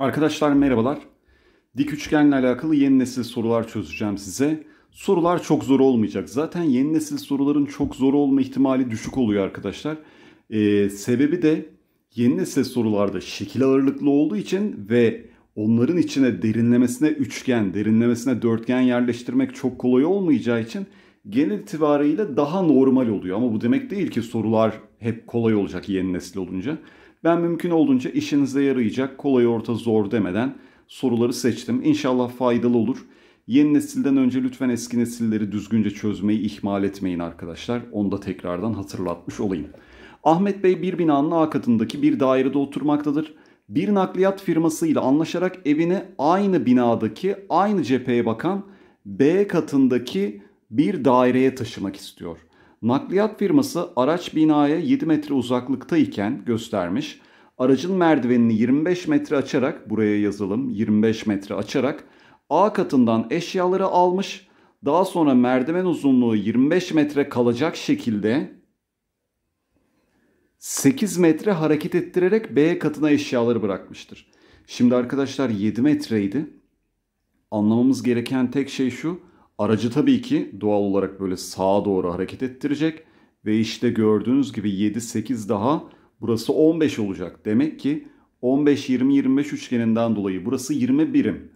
Arkadaşlar merhabalar. Dik üçgenle alakalı yeni nesil sorular çözeceğim size. Sorular çok zor olmayacak. Zaten yeni nesil soruların çok zor olma ihtimali düşük oluyor arkadaşlar. Ee, sebebi de yeni nesil sorularda şekil ağırlıklı olduğu için ve onların içine derinlemesine üçgen, derinlemesine dörtgen yerleştirmek çok kolay olmayacağı için genel itibariyle daha normal oluyor. Ama bu demek değil ki sorular hep kolay olacak yeni nesil olunca. Ben mümkün olduğunca işinize yarayacak kolay orta zor demeden soruları seçtim. İnşallah faydalı olur. Yeni nesilden önce lütfen eski nesilleri düzgünce çözmeyi ihmal etmeyin arkadaşlar. Onu da tekrardan hatırlatmış olayım. Ahmet Bey bir binanın A katındaki bir dairede oturmaktadır. Bir nakliyat firmasıyla anlaşarak evine aynı binadaki aynı cepheye bakan B katındaki bir daireye taşımak istiyor. Nakliyat firması araç binaya 7 metre uzaklıkta iken göstermiş. Aracın merdivenini 25 metre açarak buraya yazalım 25 metre açarak A katından eşyaları almış. Daha sonra merdiven uzunluğu 25 metre kalacak şekilde 8 metre hareket ettirerek B katına eşyaları bırakmıştır. Şimdi arkadaşlar 7 metreydi. Anlamamız gereken tek şey şu. Aracı tabii ki doğal olarak böyle sağa doğru hareket ettirecek. Ve işte gördüğünüz gibi 7-8 daha burası 15 olacak. Demek ki 15-20-25 üçgeninden dolayı burası 20 birim.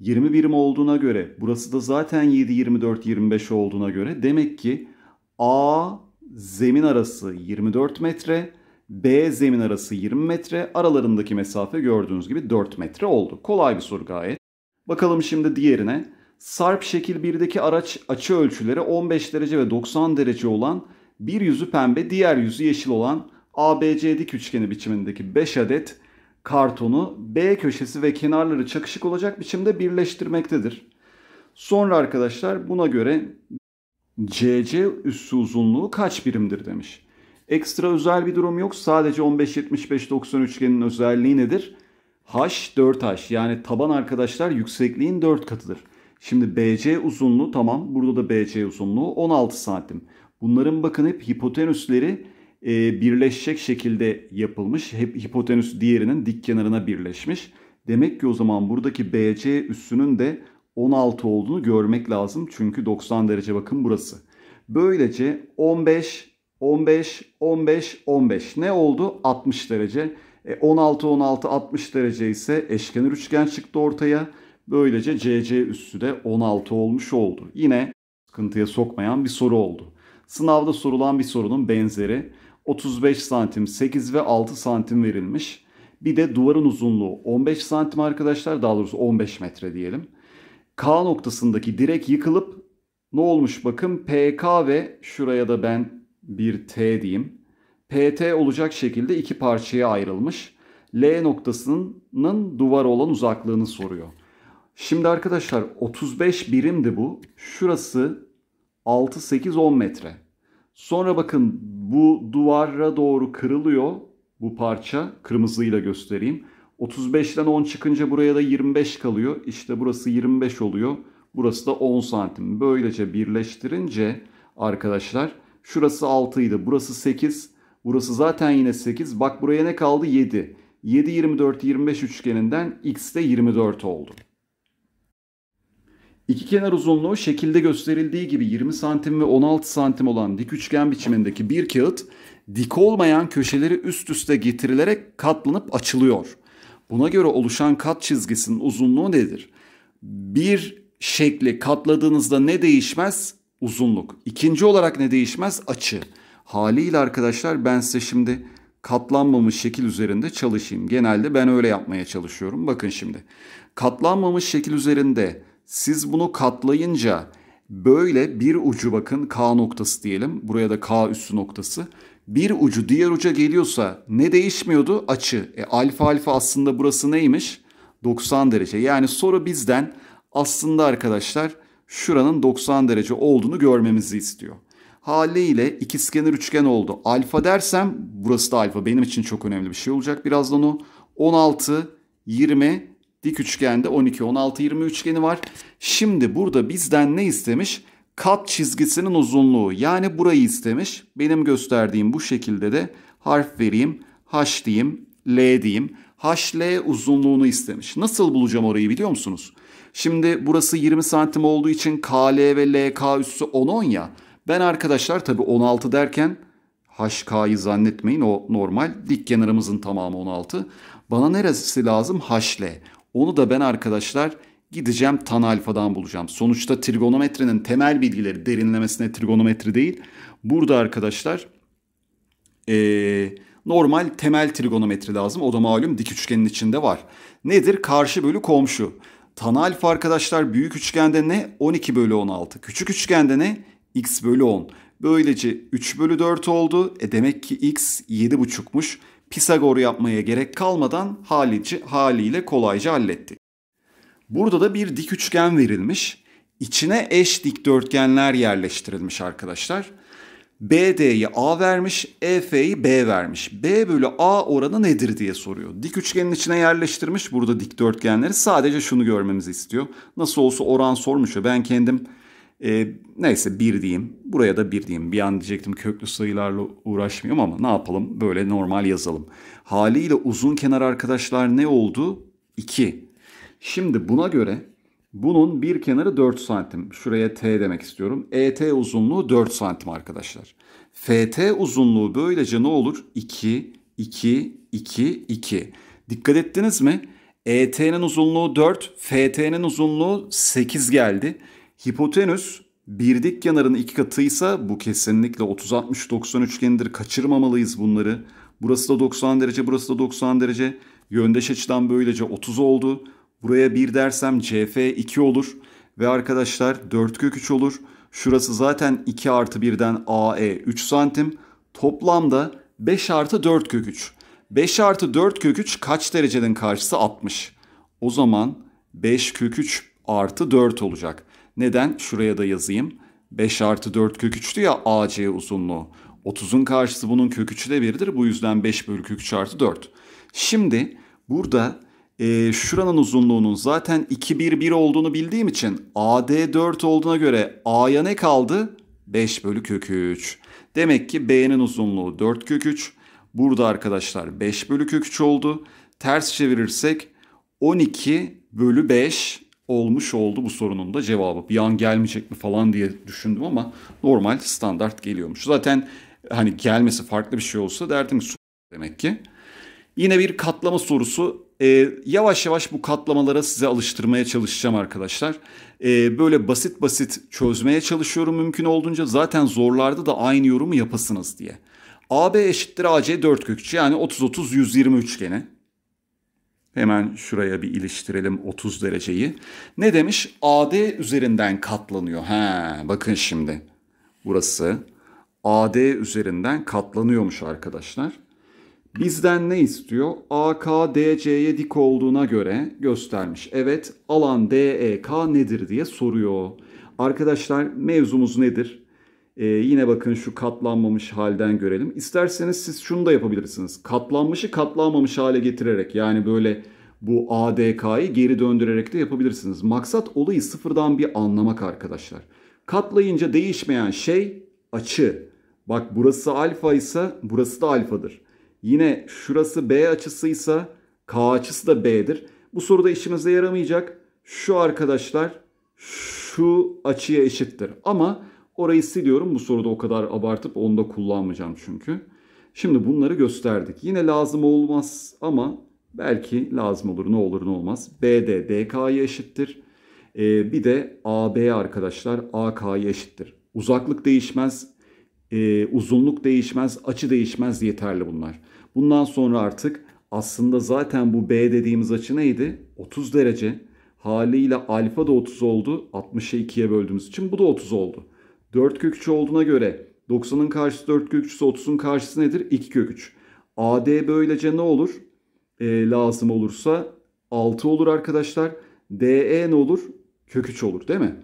20 birim olduğuna göre burası da zaten 7-24-25 olduğuna göre demek ki A zemin arası 24 metre, B zemin arası 20 metre, aralarındaki mesafe gördüğünüz gibi 4 metre oldu. Kolay bir soru gayet. Bakalım şimdi diğerine. Sarp şekil 1'deki araç açı ölçüleri 15 derece ve 90 derece olan bir yüzü pembe diğer yüzü yeşil olan ABC dik üçgeni biçimindeki 5 adet kartonu B köşesi ve kenarları çakışık olacak biçimde birleştirmektedir. Sonra arkadaşlar buna göre CC üssü uzunluğu kaç birimdir demiş. Ekstra özel bir durum yok. Sadece 15-75-90 üçgenin özelliği nedir? H 4H yani taban arkadaşlar yüksekliğin 4 katıdır. Şimdi BC uzunluğu tamam burada da BC uzunluğu 16 santim. Bunların bakın hep hipotenüsleri e, birleşecek şekilde yapılmış. Hep hipotenüs diğerinin dik kenarına birleşmiş. Demek ki o zaman buradaki BC üssünün de 16 olduğunu görmek lazım. Çünkü 90 derece bakın burası. Böylece 15, 15, 15, 15 ne oldu? 60 derece. E 16, 16, 60 derece ise eşkenar üçgen çıktı ortaya. Böylece CC üssü de 16 olmuş oldu. Yine sıkıntıya sokmayan bir soru oldu. Sınavda sorulan bir sorunun benzeri 35 santim 8 ve 6 santim verilmiş. Bir de duvarın uzunluğu 15 santim arkadaşlar daha doğrusu 15 metre diyelim. K noktasındaki direk yıkılıp ne olmuş bakın PK ve şuraya da ben bir T diyeyim. PT olacak şekilde iki parçaya ayrılmış. L noktasının duvar olan uzaklığını soruyor. Şimdi arkadaşlar 35 birimdi bu. Şurası 6, 8, 10 metre. Sonra bakın bu duvara doğru kırılıyor bu parça. Kırmızıyla göstereyim. 35'ten 10 çıkınca buraya da 25 kalıyor. İşte burası 25 oluyor. Burası da 10 santim. Böylece birleştirince arkadaşlar şurası 6 idi. Burası 8. Burası zaten yine 8. Bak buraya ne kaldı? 7. 7, 24, 25 üçgeninden x de 24 oldu. İki kenar uzunluğu şekilde gösterildiği gibi 20 santim ve 16 santim olan dik üçgen biçimindeki bir kağıt dik olmayan köşeleri üst üste getirilerek katlanıp açılıyor. Buna göre oluşan kat çizgisinin uzunluğu nedir? Bir şekli katladığınızda ne değişmez? Uzunluk. İkinci olarak ne değişmez? Açı. Haliyle arkadaşlar ben size şimdi katlanmamış şekil üzerinde çalışayım. Genelde ben öyle yapmaya çalışıyorum. Bakın şimdi. Katlanmamış şekil üzerinde siz bunu katlayınca böyle bir ucu bakın K noktası diyelim. Buraya da K üssü noktası. Bir ucu diğer uca geliyorsa ne değişmiyordu? Açı. E, alfa alfa aslında burası neymiş? 90 derece. Yani soru bizden aslında arkadaşlar şuranın 90 derece olduğunu görmemizi istiyor. Haliyle ikizkenar üçgen oldu. Alfa dersem burası da alfa benim için çok önemli bir şey olacak. Birazdan o 16, 20, Dik üçgende 12, 16, 20 üçgeni var. Şimdi burada bizden ne istemiş? Kat çizgisinin uzunluğu yani burayı istemiş. Benim gösterdiğim bu şekilde de harf vereyim. H diyeyim, L diyeyim. HL uzunluğunu istemiş. Nasıl bulacağım orayı biliyor musunuz? Şimdi burası 20 santim olduğu için KL ve LK üssü 10-10 ya. Ben arkadaşlar tabi 16 derken HK'yı zannetmeyin o normal. Dik kenarımızın tamamı 16. Bana neresi lazım? HL. Onu da ben arkadaşlar gideceğim tan alfadan bulacağım. Sonuçta trigonometrinin temel bilgileri derinlemesine trigonometri değil. Burada arkadaşlar ee, normal temel trigonometri lazım. O da malum dik üçgenin içinde var. Nedir? Karşı bölü komşu. Tan alfa arkadaşlar büyük üçgende ne? 12 bölü 16. Küçük üçgende ne? x bölü 10. Böylece 3 bölü 4 oldu. E demek ki x 7,5'muş. Pisagor yapmaya gerek kalmadan halici, haliyle kolayca halletti. Burada da bir dik üçgen verilmiş. İçine eş dikdörtgenler yerleştirilmiş arkadaşlar. BD'yi A vermiş, EF'yi B vermiş. B bölü A oranı nedir diye soruyor. Dik üçgenin içine yerleştirmiş burada dikdörtgenleri. Sadece şunu görmemizi istiyor. Nasıl olsa oran sormuş ben kendim e, neyse bir diyeyim. Buraya da bir diyeyim. Bir an diyecektim köklü sayılarla uğraşmayayım ama ne yapalım? Böyle normal yazalım. Haliyle uzun kenar arkadaşlar ne oldu? 2. Şimdi buna göre bunun bir kenarı 4 santim. Şuraya T demek istiyorum. ET uzunluğu 4 santim arkadaşlar. FT uzunluğu böylece ne olur? 2, 2, 2, 2. Dikkat ettiniz mi? ET'nin uzunluğu 4, FT'nin uzunluğu 8 geldi. Hipotenüs bir dik kenarın iki katıysa bu kesinlikle 30-60-90 üçgenidir. Kaçırmamalıyız bunları. Burası da 90 derece, burası da 90 derece. Yöndeş açıdan böylece 30 oldu. Buraya 1 dersem CF 2 olur. Ve arkadaşlar 4 kök 3 olur. Şurası zaten 2 artı 1'den AE 3 santim. Toplamda 5 artı 4 kök 3. 5 artı 4 kök 3 kaç derecenin karşısı 60. O zaman 5 kök 3 artı 4 olacak. Neden? Şuraya da yazayım. 5 artı 4 kök 3'tü ya AC uzunluğu. 30'un karşısı bunun kök 3'ü de 1'dir. Bu yüzden 5 bölü kök 3 artı 4. Şimdi burada e, şuranın uzunluğunun zaten 2 1 1 olduğunu bildiğim için AD 4 olduğuna göre A'ya ne kaldı? 5 bölü kök 3. Demek ki B'nin uzunluğu 4 kök 3. Burada arkadaşlar 5 bölü kök 3 oldu. Ters çevirirsek 12 bölü 5 olmuş oldu bu sorunun da cevabı. Bir an gelmeyecek mi falan diye düşündüm ama normal standart geliyormuş. Zaten hani gelmesi farklı bir şey olsa derdim demek ki. Yine bir katlama sorusu. Ee, yavaş yavaş bu katlamalara size alıştırmaya çalışacağım arkadaşlar. Ee, böyle basit basit çözmeye çalışıyorum mümkün olduğunca. Zaten zorlarda da aynı yorumu yapasınız diye. AB eşittir AC 4 kökçe yani 30-30-120 üçgeni. Hemen şuraya bir iliştirelim 30 dereceyi. Ne demiş? AD üzerinden katlanıyor. Ha, bakın şimdi. Burası AD üzerinden katlanıyormuş arkadaşlar. Bizden ne istiyor? AKDC'ye dik olduğuna göre göstermiş. Evet, alan DEK nedir diye soruyor. Arkadaşlar mevzumuz nedir? Ee, yine bakın şu katlanmamış halden görelim. İsterseniz siz şunu da yapabilirsiniz. Katlanmışı katlanmamış hale getirerek yani böyle bu ADK'yı geri döndürerek de yapabilirsiniz. Maksat olayı sıfırdan bir anlamak arkadaşlar. Katlayınca değişmeyen şey açı. Bak burası alfa ise burası da alfadır. Yine şurası B açısıysa K açısı da B'dir. Bu soruda işimize yaramayacak. Şu arkadaşlar şu açıya eşittir. Ama Orayı siliyorum. Bu soruda o kadar abartıp onu da kullanmayacağım çünkü. Şimdi bunları gösterdik. Yine lazım olmaz ama belki lazım olur. Ne olur ne olmaz. BD DK'ya eşittir. Ee, bir de AB arkadaşlar AK'ya eşittir. Uzaklık değişmez, e, uzunluk değişmez, açı değişmez yeterli bunlar. Bundan sonra artık aslında zaten bu B dediğimiz açı neydi? 30 derece. Haliyle alfa da 30 oldu. 60'a 2'ye böldüğümüz için bu da 30 oldu. 4 kök 3 olduğuna göre 90'ın karşısı 4 kök 3 30'un karşısı nedir? 2 kök 3. AD böylece ne olur? E, lazım olursa 6 olur arkadaşlar. DE ne olur? Kök 3 olur değil mi?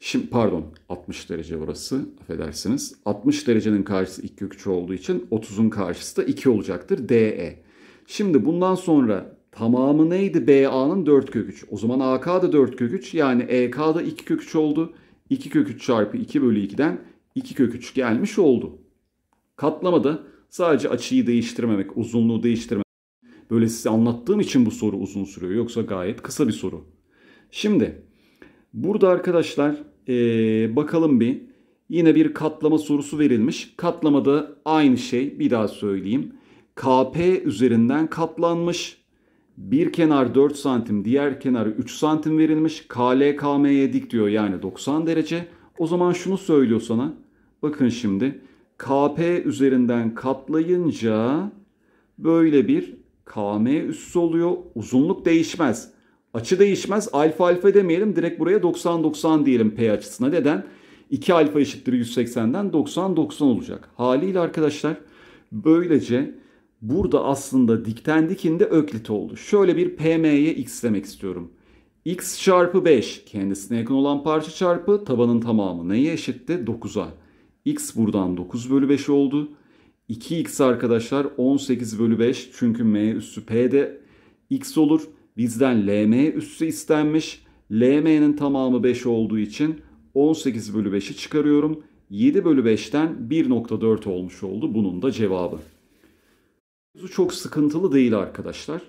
Şimdi pardon 60 derece burası affedersiniz. 60 derecenin karşısı 2 kök 3 olduğu için 30'un karşısı da 2 olacaktır. DE. Şimdi bundan sonra tamamı neydi? BA'nın 4 kök 3. O zaman AK da 4 kök 3 yani EK da 2 kök 3 oldu. 2 kök 3 çarpı 2 bölü 2'den 2 kök 3 gelmiş oldu. Katlamada sadece açıyı değiştirmemek, uzunluğu değiştirmemek. Böyle size anlattığım için bu soru uzun sürüyor. Yoksa gayet kısa bir soru. Şimdi burada arkadaşlar ee, bakalım bir. Yine bir katlama sorusu verilmiş. Katlamada aynı şey bir daha söyleyeyim. KP üzerinden katlanmış bir kenar 4 santim diğer kenarı 3 santim verilmiş. KLKM'ye dik diyor yani 90 derece. O zaman şunu söylüyor sana. Bakın şimdi KP üzerinden katlayınca böyle bir KM üssü oluyor. Uzunluk değişmez. Açı değişmez. Alfa alfa demeyelim. Direkt buraya 90-90 diyelim P açısına. Neden? 2 alfa eşittir 180'den 90-90 olacak. Haliyle arkadaşlar böylece burada aslında dikten dikinde öklit oldu. Şöyle bir PM'ye x demek istiyorum. x çarpı 5 kendisine yakın olan parça çarpı tabanın tamamı neye eşitti? 9'a. x buradan 9 bölü 5 oldu. 2x arkadaşlar 18 bölü 5 çünkü m üssü p de x olur. Bizden lm üssü istenmiş. lm'nin tamamı 5 olduğu için 18 bölü 5'i çıkarıyorum. 7 bölü 5'ten 1.4 olmuş oldu bunun da cevabı. Bu çok sıkıntılı değil arkadaşlar.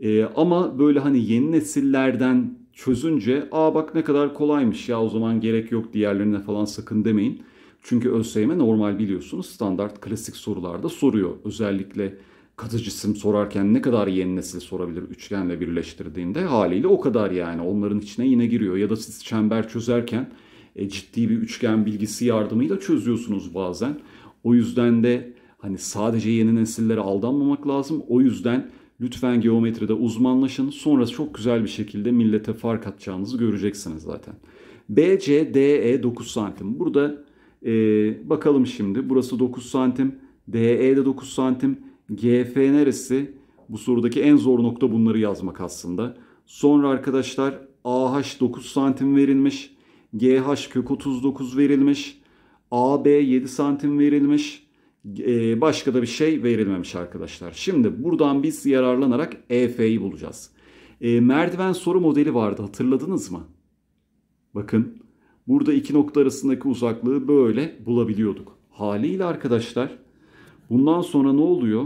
Ee, ama böyle hani yeni nesillerden çözünce aa bak ne kadar kolaymış ya o zaman gerek yok diğerlerine falan sakın demeyin. Çünkü ÖSYM normal biliyorsunuz standart klasik sorularda soruyor. Özellikle katı cisim sorarken ne kadar yeni nesil sorabilir üçgenle birleştirdiğinde haliyle o kadar yani onların içine yine giriyor. Ya da siz çember çözerken e, ciddi bir üçgen bilgisi yardımıyla çözüyorsunuz bazen. O yüzden de Hani sadece yeni nesillere aldanmamak lazım. O yüzden lütfen geometride uzmanlaşın. Sonra çok güzel bir şekilde millete fark atacağınızı göreceksiniz zaten. BCDE 9 santim. Burada e, bakalım şimdi. Burası 9 santim. E DE de 9 santim. GF neresi? Bu sorudaki en zor nokta bunları yazmak aslında. Sonra arkadaşlar AH 9 santim verilmiş. GH kök 39 verilmiş. AB 7 santim verilmiş başka da bir şey verilmemiş arkadaşlar. Şimdi buradan biz yararlanarak EF'yi bulacağız. E, merdiven soru modeli vardı hatırladınız mı? Bakın burada iki nokta arasındaki uzaklığı böyle bulabiliyorduk. Haliyle arkadaşlar bundan sonra ne oluyor?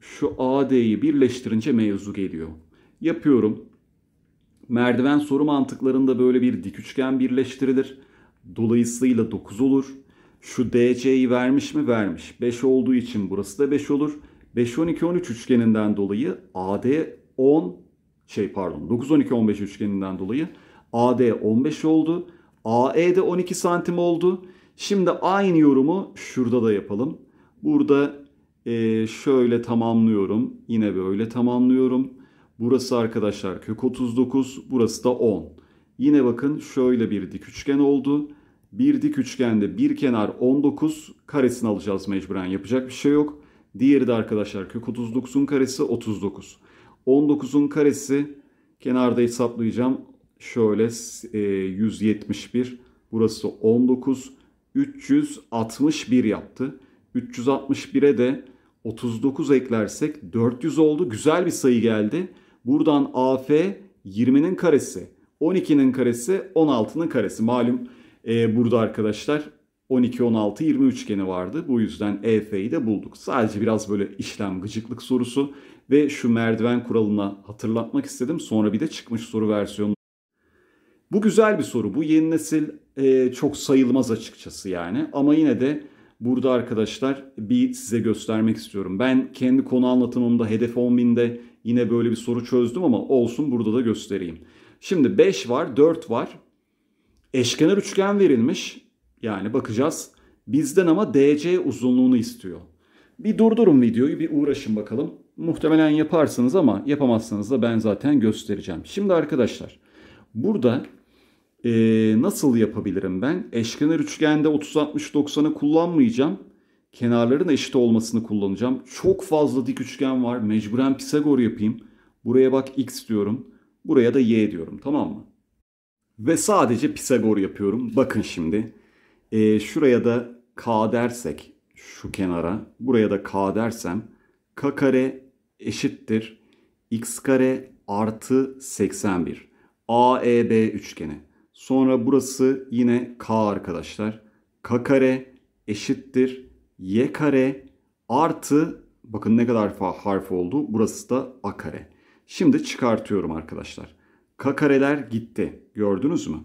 Şu AD'yi birleştirince mevzu geliyor. Yapıyorum. Merdiven soru mantıklarında böyle bir dik üçgen birleştirilir. Dolayısıyla 9 olur. Şu DC'yi vermiş mi? Vermiş. 5 olduğu için burası da 5 olur. 5 12 13 üçgeninden dolayı AD 10 şey pardon 9 12 15 üçgeninden dolayı AD 15 oldu. AE de 12 santim oldu. Şimdi aynı yorumu şurada da yapalım. Burada e, şöyle tamamlıyorum. Yine böyle tamamlıyorum. Burası arkadaşlar kök 39. Burası da 10. Yine bakın şöyle bir dik üçgen oldu. Bir dik üçgende bir kenar 19 karesini alacağız mecburen yapacak bir şey yok. Diğeri de arkadaşlar kök 39'un karesi 39. 19'un karesi kenarda hesaplayacağım. Şöyle e, 171 burası 19 361 yaptı. 361'e de 39 eklersek 400 oldu. Güzel bir sayı geldi. Buradan AF 20'nin karesi, 12'nin karesi, 16'nın karesi. Malum e, burada arkadaşlar 12, 16, 20 üçgeni vardı. Bu yüzden EF'yi de bulduk. Sadece biraz böyle işlem gıcıklık sorusu ve şu merdiven kuralına hatırlatmak istedim. Sonra bir de çıkmış soru versiyonu. Bu güzel bir soru. Bu yeni nesil e, çok sayılmaz açıkçası yani. Ama yine de burada arkadaşlar bir size göstermek istiyorum. Ben kendi konu anlatımımda hedef 10.000'de yine böyle bir soru çözdüm ama olsun burada da göstereyim. Şimdi 5 var, 4 var. Eşkenar üçgen verilmiş. Yani bakacağız. Bizden ama DC uzunluğunu istiyor. Bir durdurun videoyu bir uğraşın bakalım. Muhtemelen yaparsınız ama yapamazsanız da ben zaten göstereceğim. Şimdi arkadaşlar burada e, nasıl yapabilirim ben? Eşkenar üçgende 30-60-90'ı kullanmayacağım. Kenarların eşit olmasını kullanacağım. Çok fazla dik üçgen var. Mecburen Pisagor yapayım. Buraya bak x diyorum. Buraya da y diyorum tamam mı? Ve sadece Pisagor yapıyorum. Bakın şimdi. E, şuraya da k dersek şu kenara. Buraya da k dersem k kare eşittir x kare artı 81. AEB üçgeni. Sonra burası yine k arkadaşlar. k kare eşittir y kare artı bakın ne kadar harf oldu. Burası da a kare. Şimdi çıkartıyorum arkadaşlar. K kareler gitti. Gördünüz mü?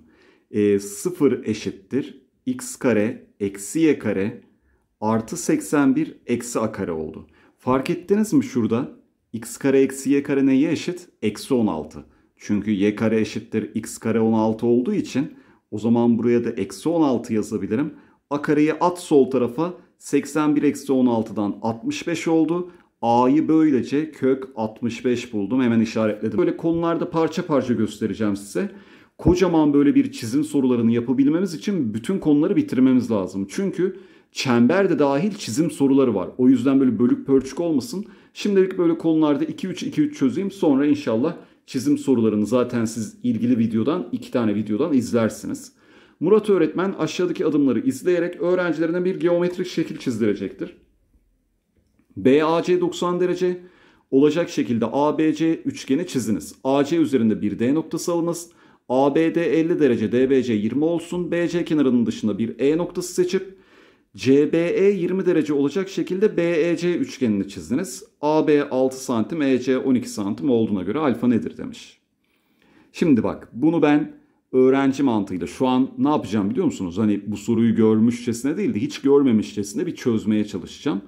E, ee, 0 eşittir x kare eksi y kare artı 81 eksi a kare oldu. Fark ettiniz mi şurada? x kare eksi y kare neye eşit? Eksi 16. Çünkü y kare eşittir x kare 16 olduğu için o zaman buraya da eksi 16 yazabilirim. A kareyi at sol tarafa 81 eksi 16'dan 65 oldu. A'yı böylece kök 65 buldum. Hemen işaretledim. Böyle konularda parça parça göstereceğim size kocaman böyle bir çizim sorularını yapabilmemiz için bütün konuları bitirmemiz lazım. Çünkü çember de dahil çizim soruları var. O yüzden böyle bölük pörçük olmasın. Şimdilik böyle konularda 2-3-2-3 çözeyim. Sonra inşallah çizim sorularını zaten siz ilgili videodan, iki tane videodan izlersiniz. Murat öğretmen aşağıdaki adımları izleyerek öğrencilerine bir geometrik şekil çizdirecektir. BAC 90 derece olacak şekilde ABC üçgeni çiziniz. AC üzerinde bir D noktası alınız. ABD 50 derece, DBC 20 olsun. BC kenarının dışında bir E noktası seçip CBE 20 derece olacak şekilde BEC üçgenini çizdiniz. AB 6 santim, EC 12 santim olduğuna göre alfa nedir demiş. Şimdi bak bunu ben öğrenci mantığıyla şu an ne yapacağım biliyor musunuz? Hani bu soruyu görmüşçesine değil de hiç görmemişçesine bir çözmeye çalışacağım.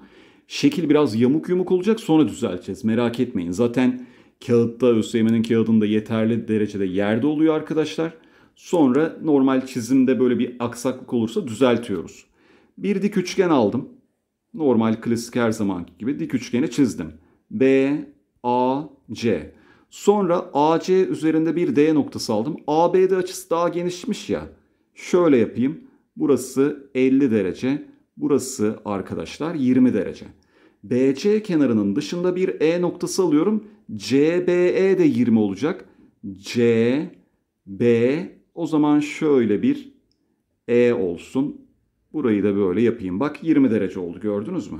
Şekil biraz yamuk yumuk olacak sonra düzelteceğiz merak etmeyin. Zaten kağıtta ÖSYM'nin kağıdında yeterli derecede yerde oluyor arkadaşlar. Sonra normal çizimde böyle bir aksaklık olursa düzeltiyoruz. Bir dik üçgen aldım. Normal klasik her zamanki gibi dik üçgeni çizdim. B, A, C. Sonra AC üzerinde bir D noktası aldım. ABD açısı daha genişmiş ya. Şöyle yapayım. Burası 50 derece. Burası arkadaşlar 20 derece. BC kenarının dışında bir E noktası alıyorum. CBE de 20 olacak. C, B o zaman şöyle bir E olsun. Burayı da böyle yapayım. Bak 20 derece oldu gördünüz mü?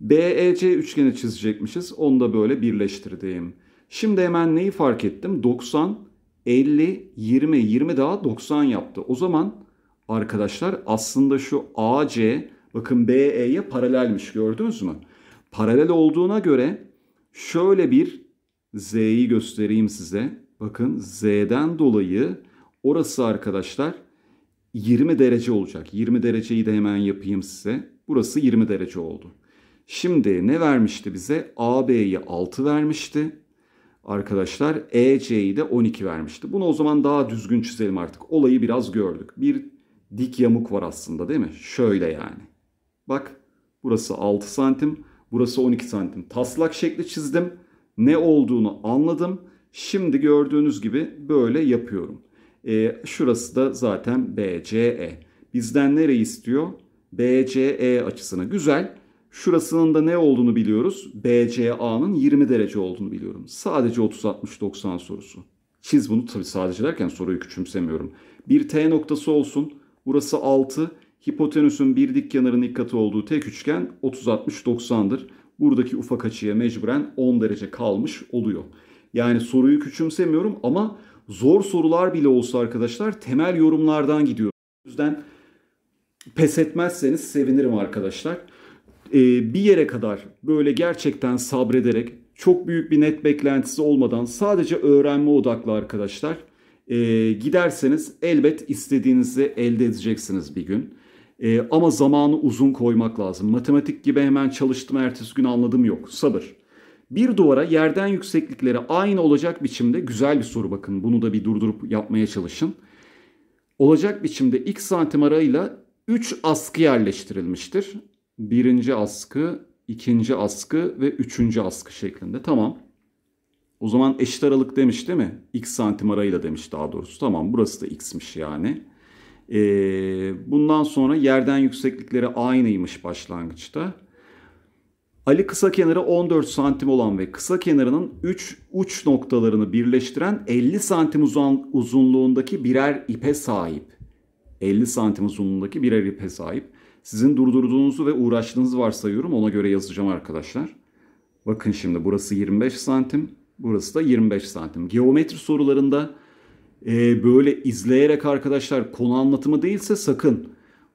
BEC üçgeni çizecekmişiz. Onu da böyle birleştirdim. Şimdi hemen neyi fark ettim? 90, 50, 20, 20 daha 90 yaptı. O zaman arkadaşlar aslında şu AC bakın BE'ye paralelmiş gördünüz mü? Paralel olduğuna göre şöyle bir z'yi göstereyim size. Bakın z'den dolayı orası arkadaşlar 20 derece olacak. 20 dereceyi de hemen yapayım size. Burası 20 derece oldu. Şimdi ne vermişti bize? AB'yi 6 vermişti. Arkadaşlar EC'yi de 12 vermişti. Bunu o zaman daha düzgün çizelim artık. Olayı biraz gördük. Bir dik yamuk var aslında değil mi? Şöyle yani. Bak burası 6 santim. Burası 12 santim. Taslak şekli çizdim. Ne olduğunu anladım. Şimdi gördüğünüz gibi böyle yapıyorum. E, şurası da zaten BCE. Bizden nereyi istiyor? BCE açısını. Güzel. Şurasının da ne olduğunu biliyoruz. BCA'nın 20 derece olduğunu biliyorum. Sadece 30-60-90 sorusu. Çiz bunu tabii sadece derken soruyu küçümsemiyorum. Bir T noktası olsun. Burası 6. Hipotenüsün bir dik kenarının ilk katı olduğu tek üçgen 30-60-90'dır. Buradaki ufak açıya mecburen 10 derece kalmış oluyor. Yani soruyu küçümsemiyorum ama zor sorular bile olsa arkadaşlar temel yorumlardan gidiyor. O yüzden pes etmezseniz sevinirim arkadaşlar. Ee, bir yere kadar böyle gerçekten sabrederek çok büyük bir net beklentisi olmadan sadece öğrenme odaklı arkadaşlar e, giderseniz elbet istediğinizi elde edeceksiniz bir gün. E, ama zamanı uzun koymak lazım. Matematik gibi hemen çalıştım ertesi gün anladım yok. Sabır. Bir duvara yerden yükseklikleri aynı olacak biçimde güzel bir soru bakın. Bunu da bir durdurup yapmaya çalışın. Olacak biçimde x santim arayla 3 askı yerleştirilmiştir. Birinci askı, ikinci askı ve üçüncü askı şeklinde. Tamam. O zaman eşit aralık demiş değil mi? X santim arayla demiş daha doğrusu. Tamam burası da x'miş yani. E, bundan sonra yerden yükseklikleri aynıymış başlangıçta. Ali kısa kenarı 14 santim olan ve kısa kenarının 3 uç noktalarını birleştiren 50 santim uzun, uzunluğundaki birer ipe sahip. 50 santim uzunluğundaki birer ipe sahip. Sizin durdurduğunuzu ve uğraştığınızı varsayıyorum. Ona göre yazacağım arkadaşlar. Bakın şimdi burası 25 santim. Burası da 25 santim. Geometri sorularında e, böyle izleyerek arkadaşlar konu anlatımı değilse sakın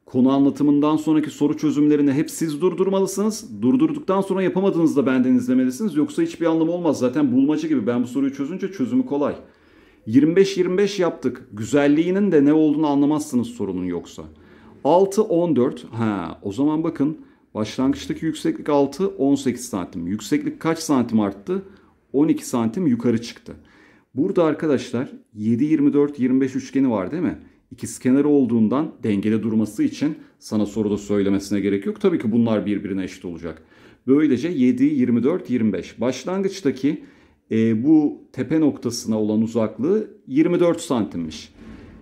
konu anlatımından sonraki soru çözümlerini hep siz durdurmalısınız. Durdurduktan sonra yapamadığınızda benden izlemelisiniz. Yoksa hiçbir anlamı olmaz. Zaten bulmaca gibi ben bu soruyu çözünce çözümü kolay. 25-25 yaptık. Güzelliğinin de ne olduğunu anlamazsınız sorunun yoksa. 6-14. Ha, o zaman bakın başlangıçtaki yükseklik 6-18 santim. Yükseklik kaç santim arttı? 12 santim yukarı çıktı. Burada arkadaşlar 7, 24, 25 üçgeni var değil mi? İkizkenarı olduğundan dengede durması için sana soruda söylemesine gerek yok. Tabii ki bunlar birbirine eşit olacak. Böylece 7, 24, 25. Başlangıçtaki e, bu tepe noktasına olan uzaklığı 24 santimmiş.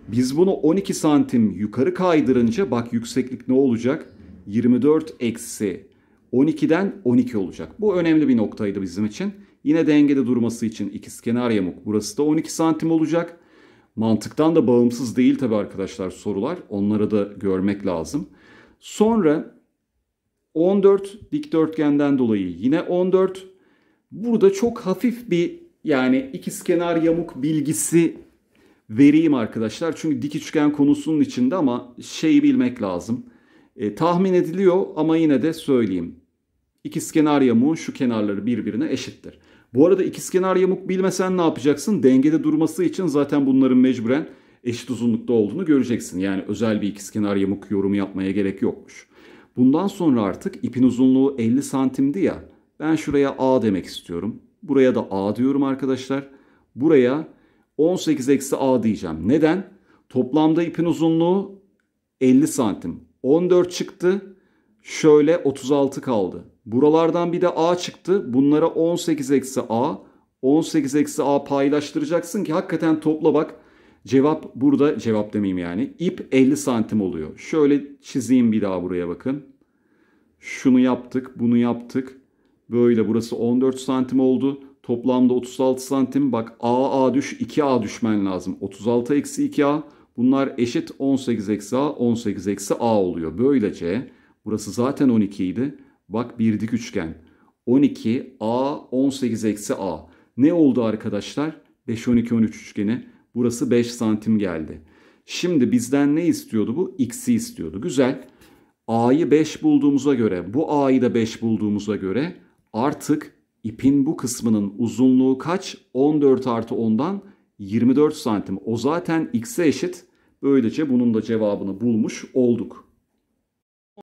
Biz bunu 12 santim yukarı kaydırınca bak yükseklik ne olacak? 24 eksi 12'den 12 olacak. Bu önemli bir noktaydı bizim için. Yine dengede durması için ikiz kenar yamuk burası da 12 santim olacak. Mantıktan da bağımsız değil tabi arkadaşlar sorular. Onları da görmek lazım. Sonra 14 dikdörtgenden dolayı yine 14. Burada çok hafif bir yani ikiz kenar yamuk bilgisi vereyim arkadaşlar. Çünkü dik üçgen konusunun içinde ama şeyi bilmek lazım. E, tahmin ediliyor ama yine de söyleyeyim. kenar yamuğun şu kenarları birbirine eşittir. Bu arada ikizkenar yamuk bilmesen ne yapacaksın? Dengede durması için zaten bunların mecburen eşit uzunlukta olduğunu göreceksin. Yani özel bir ikizkenar yamuk yorumu yapmaya gerek yokmuş. Bundan sonra artık ipin uzunluğu 50 santimdi ya. Ben şuraya A demek istiyorum. Buraya da A diyorum arkadaşlar. Buraya 18 eksi A diyeceğim. Neden? Toplamda ipin uzunluğu 50 santim. 14 çıktı. Şöyle 36 kaldı. Buralardan bir de A çıktı. Bunlara 18 eksi A. 18 eksi A paylaştıracaksın ki hakikaten topla bak. Cevap burada cevap demeyeyim yani. İp 50 santim oluyor. Şöyle çizeyim bir daha buraya bakın. Şunu yaptık bunu yaptık. Böyle burası 14 santim oldu. Toplamda 36 santim. Bak A A düş 2A düşmen lazım. 36 eksi 2A bunlar eşit 18 eksi A 18 eksi A oluyor. Böylece Burası zaten 12 idi. Bak bir dik üçgen. 12 A 18 eksi A. Ne oldu arkadaşlar? 5 12 13 üçgeni. Burası 5 santim geldi. Şimdi bizden ne istiyordu bu? X'i istiyordu. Güzel. A'yı 5 bulduğumuza göre bu A'yı da 5 bulduğumuza göre artık ipin bu kısmının uzunluğu kaç? 14 artı 10'dan 24 santim. O zaten X'e eşit. Böylece bunun da cevabını bulmuş olduk.